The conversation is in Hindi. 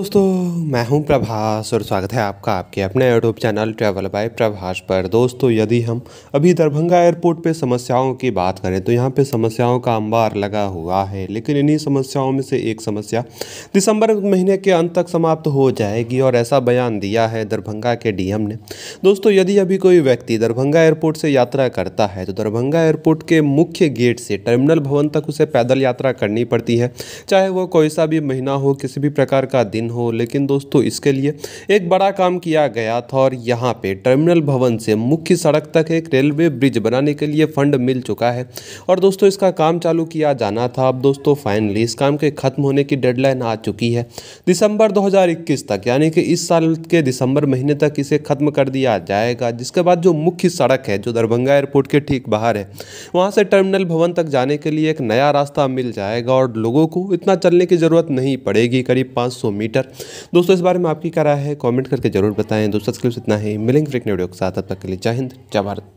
दोस्तों मैं हूं प्रभास और स्वागत है आपका आपके अपने YouTube channel travel by Prabhas पर दोस्तों यदि हम अभी दरभंगा एयरपोर्ट पे समस्याओं की बात करें तो यहाँ पे समस्याओं का अंबार लगा हुआ है लेकिन इन्हीं समस्याओं में से एक समस्या दिसंबर महीने के अंत तक समाप्त हो जाएगी और ऐसा बयान दिया है दरभंगा के डी ने दोस्तों यदि अभी कोई व्यक्ति दरभंगा एयरपोर्ट से यात्रा करता है तो दरभंगा एयरपोर्ट के मुख्य गेट से टर्मिनल भवन तक उसे पैदल यात्रा करनी पड़ती है चाहे वो कोई सा भी महीना हो किसी भी प्रकार का दिन ट्रेन हो लेकिन दोस्तों इसके लिए एक बड़ा काम किया गया था और यहाँ पे टर्मिनल भवन से मुख्य सड़क तक एक रेलवे ब्रिज बनाने के लिए फंड मिल चुका है और दोस्तों इसका काम चालू किया जाना था अब दोस्तों फाइनली इस काम के खत्म होने की डेडलाइन आ चुकी है दिसंबर 2021 तक यानी कि इस साल के दिसंबर महीने तक इसे ख़त्म कर दिया जाएगा जिसके बाद जो मुख्य सड़क है जो दरभंगा एयरपोर्ट के ठीक बाहर है वहाँ से टर्मिनल भवन तक जाने के लिए एक नया रास्ता मिल जाएगा और लोगों को इतना चलने की ज़रूरत नहीं पड़ेगी करीब 500 मीटर मीटर दोस्तों इस बारे में आपकी क्या राय है कॉमेंट करके जरूर बताएं दोस्तों इतना ही मिलेंगे फ्रिक नेडियो के साथ अब तक के लिए जय हिंद जय भारत